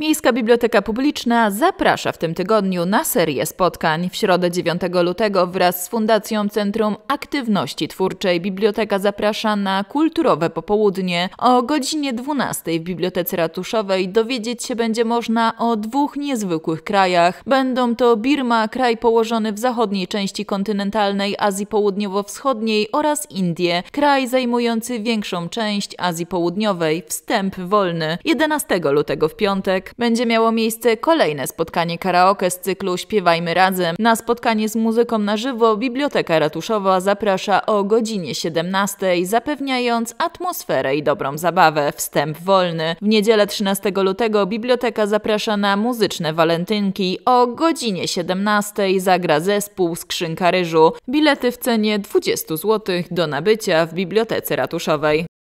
Miejska Biblioteka Publiczna zaprasza w tym tygodniu na serię spotkań. W środę 9 lutego wraz z Fundacją Centrum Aktywności Twórczej Biblioteka zaprasza na kulturowe popołudnie. O godzinie 12 w Bibliotece Ratuszowej dowiedzieć się będzie można o dwóch niezwykłych krajach. Będą to Birma, kraj położony w zachodniej części kontynentalnej Azji Południowo-Wschodniej oraz Indie, kraj zajmujący większą część Azji Południowej. Wstęp wolny. 11 lutego w piątek będzie miało miejsce kolejne spotkanie karaoke z cyklu Śpiewajmy Razem. Na spotkanie z muzyką na żywo Biblioteka Ratuszowa zaprasza o godzinie 17, zapewniając atmosferę i dobrą zabawę. Wstęp wolny. W niedzielę 13 lutego biblioteka zaprasza na muzyczne walentynki. O godzinie 17 zagra zespół Skrzynka Ryżu. Bilety w cenie 20 zł do nabycia w Bibliotece Ratuszowej.